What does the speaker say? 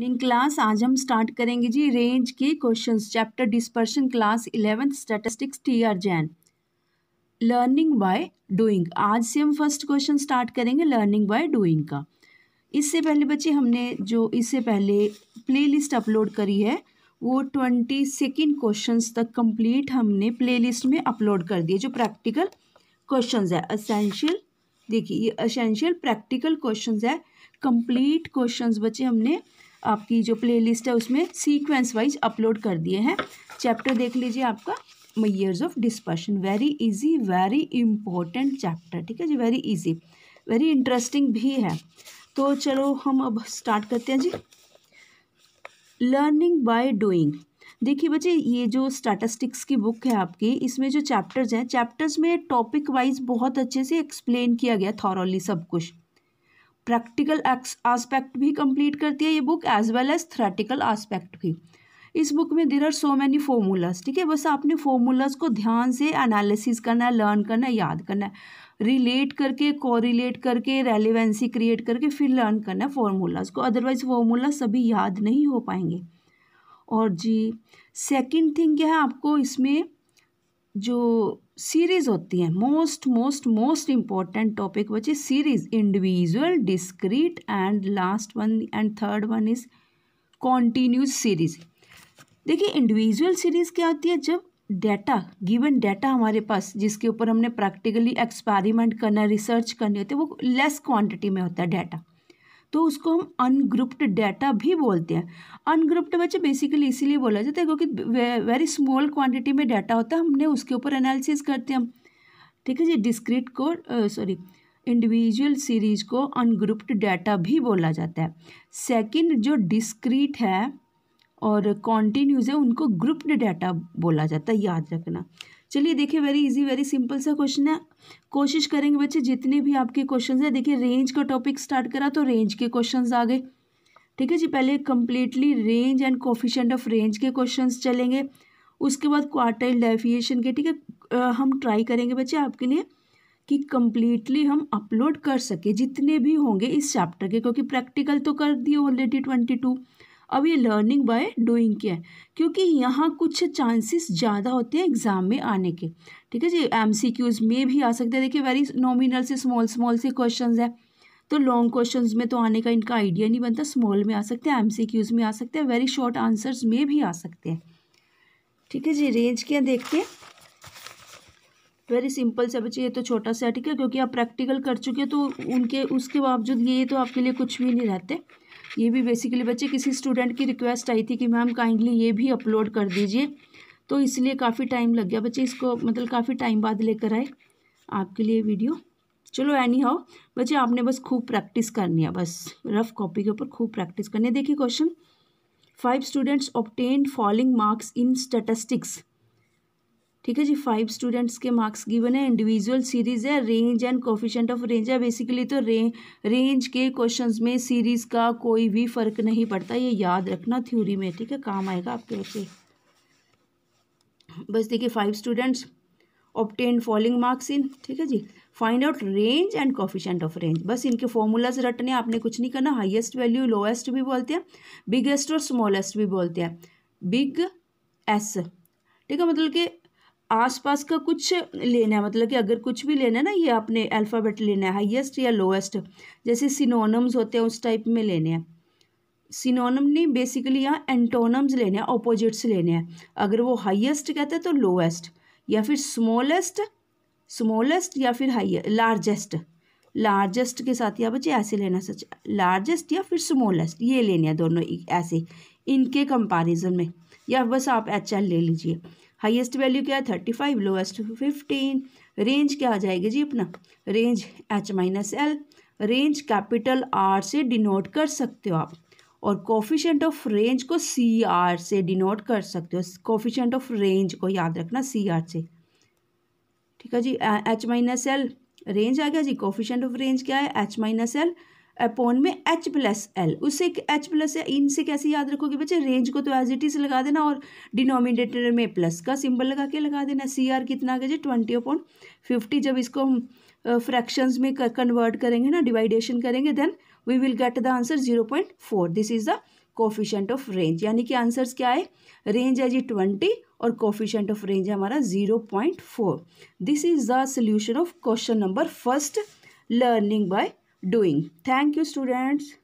morning class आज हम start करेंगे जी रेंज के questions chapter dispersion class eleventh statistics T R Jain learning by doing आज से हम फर्स्ट क्वेश्चन स्टार्ट करेंगे लर्निंग बाय डूइंग का इससे पहले बच्चे हमने जो इससे पहले प्लेलिस्ट अपलोड करी है वो ट्वेंटी सेकेंड क्वेश्चन तक कम्प्लीट हमने प्ले में अपलोड कर दिए जो प्रैक्टिकल क्वेश्चन है असेंशियल देखिए ये असेंशियल प्रैक्टिकल क्वेश्चन है कंप्लीट क्वेश्चंस बच्चे हमने आपकी जो प्लेलिस्ट है उसमें सीक्वेंस वाइज अपलोड कर दिए हैं चैप्टर देख लीजिए आपका years of dispersion very easy very important chapter ठीक है जी वेरी इजी वेरी इंटरेस्टिंग भी है तो चलो हम अब स्टार्ट करते हैं जी लर्निंग बाय डूइंग देखिए बच्चे ये जो स्टैटिस्टिक्स की बुक है आपकी इसमें जो चैप्टर्स हैं चैप्टर्स में टॉपिक वाइज बहुत अच्छे से एक्सप्लेन किया गया थॉरली सब कुछ प्रैक्टिकल आस्पेक्ट भी कंप्लीट करती है ये book as well as theoretical aspect भी इस बुक में there are so many formulas ठीक है बस आपने फॉर्मूलाज को ध्यान से एनालिसिस करना है लर्न करना है याद करना है रिलेट करके कोरिलेट करके रेलिवेंसी क्रिएट करके फिर लर्न करना है फॉर्मूलाज को अदरवाइज फॉर्मूला सभी याद नहीं हो पाएंगे और जी सेकंड थिंग क्या है आपको इसमें जो सीरीज होती है most most most important topic बचे series individual discrete and last one and third one is continuous series देखिए इंडिविजुअल सीरीज क्या होती है जब डेटा गिवन डेटा हमारे पास जिसके ऊपर हमने प्रैक्टिकली एक्सपेरिमेंट करना रिसर्च करनी होती है वो लेस क्वांटिटी में होता है डेटा तो उसको हम अनग्रुप्ड डाटा भी बोलते हैं अनग्रुप्ड बच्चे बेसिकली इसीलिए बोला जाता है क्योंकि वेरी स्मॉल क्वांटिटी में डाटा होता है हमने उसके ऊपर एनालिसिस करते हैं हम ठीक है जी डिस्क्रिट को सॉरी इंडिविजुअल सीरीज को अनग्रुप्ड डाटा भी बोला जाता है सेकेंड जो डिस्क्रीट है और कॉन्टीन्यूज है उनको ग्रुप्ड डाटा बोला जाता है याद रखना चलिए देखिए वेरी इजी वेरी सिंपल सा क्वेश्चन है कोशिश करेंगे बच्चे जितने भी आपके क्वेश्चन हैं देखिए रेंज का टॉपिक स्टार्ट करा तो रेंज के क्वेश्चन आ गए ठीक है जी पहले completely range and coefficient of range के क्वेश्चन चलेंगे उसके बाद क्वार्टाइल डेफिएशन के ठीक है हम ट्राई करेंगे बच्चे आपके लिए कि कम्प्लीटली हम अपलोड कर सके जितने भी होंगे इस चैप्टर के क्योंकि प्रैक्टिकल तो कर दिए ऑलरेडी ट्वेंटी टू अब ये लर्निंग बाय डूइंग क्या है क्योंकि यहाँ कुछ चांसेस ज़्यादा होते हैं एग्ज़ाम में आने के ठीक है जी एम सी क्यूज़ में भी आ सकते हैं देखिए वेरी नॉमिनल से स्मॉल स्मॉल से क्वेश्चन है तो लॉन्ग क्वेश्चन में तो आने का इनका आइडिया नहीं बनता स्मॉल में आ सकते हैं एम सी क्यूज़ में आ सकते हैं वेरी शॉर्ट आंसर्स में भी आ सकते हैं ठीक है जी रेंज क्या देखते हैं वेरी सिंपल से बच्चे ये तो छोटा सा ठीक है क्योंकि आप प्रैक्टिकल कर चुके हैं तो उनके उसके बावजूद ये तो आपके लिए कुछ भी नहीं रहते ये भी बेसिकली बच्चे किसी स्टूडेंट की रिक्वेस्ट आई थी कि मैम काइंडली ये भी अपलोड कर दीजिए तो इसलिए काफ़ी टाइम लग गया बच्चे इसको मतलब काफ़ी टाइम बाद लेकर आए आपके लिए वीडियो चलो एनी हाउ बच्चे आपने बस खूब प्रैक्टिस करनी है बस रफ कॉपी के ऊपर खूब प्रैक्टिस करनी है देखिए question five students obtain following marks in statistics ठीक है जी फाइव स्टूडेंट्स के मार्क्स गिवन है इंडिविजुअल सीरीज है range and coefficient of range है बेसिकली तो रे, रेंज के क्वेश्चंस में सीरीज का कोई भी फर्क नहीं पड़ता ये याद रखना थ्योरी में ठीक है काम आएगा आपके बच्चे बस देखिए five students obtain following marks in ठीक है जी find out range and coefficient of range बस इनके फॉर्मूलाज रटने आपने कुछ नहीं करना हाइएस्ट वैल्यू लोएस्ट भी बोलते हैं बिगेस्ट और स्मॉलेस्ट भी बोलते हैं बिग एस ठीक है मतलब कि आसपास का कुछ लेना है मतलब कि अगर कुछ भी लेना है ना ये आपने अल्फ़ाबेट लेना है हाईएस्ट या लोएस्ट जैसे सिनोनम्स होते हैं उस टाइप में लेने हैं सिनोनम नहीं बेसिकली यहाँ एंटोनम्स लेने हैं अपोजिट्स लेने हैं अगर वो हाईएस्ट कहते हैं तो लोएस्ट या फिर स्मॉलेस्ट स्मॉलेस्ट या फिर हाई लार्जेस्ट लार्जेस्ट के साथ या बच्चे ऐसे लेना सच लार्जेस्ट या फिर स्मॉलेस्ट ये लेने हैं दोनों ऐसे इनके कंपैरिजन में या बस आप एच एल ले लीजिए हाईएस्ट वैल्यू क्या है thirty five lowest fifteen range क्या आ जाएगी जी अपना range H minus L range capital R से डिनोट कर सकते हो आप और कोफिशेंट ऑफ रेंज को सी आर से डिनोट कर सकते हो कोफिशेंट ऑफ रेंज को याद रखना सी आर से ठीक है जी एच माइनस एल रेंज आ गया जी कोफिशेंट ऑफ रेंज क्या है एच माइनस एल अपॉन में एच प्लस एल उससे एच प्लस इनसे कैसे याद रखोगे बच्चे रेंज को तो एज इट इज लगा देना और डिनोमिनेटर में प्लस का सिंबल लगा के लगा देना सी आर कितना आ गया जी ट्वेंटी अपॉन फिफ्टी जब इसको हम फ्रैक्शंस में कन्वर्ट करेंगे ना डिवाइडेशन करेंगे then we will get the answer zero point four this is the coefficient of range यानी कि आंसर्स क्या है रेंज है जी ट्वेंटी और कोफिशेंट ऑफ रेंज है हमारा zero point four this is the solution of question number first learning by doing thank you students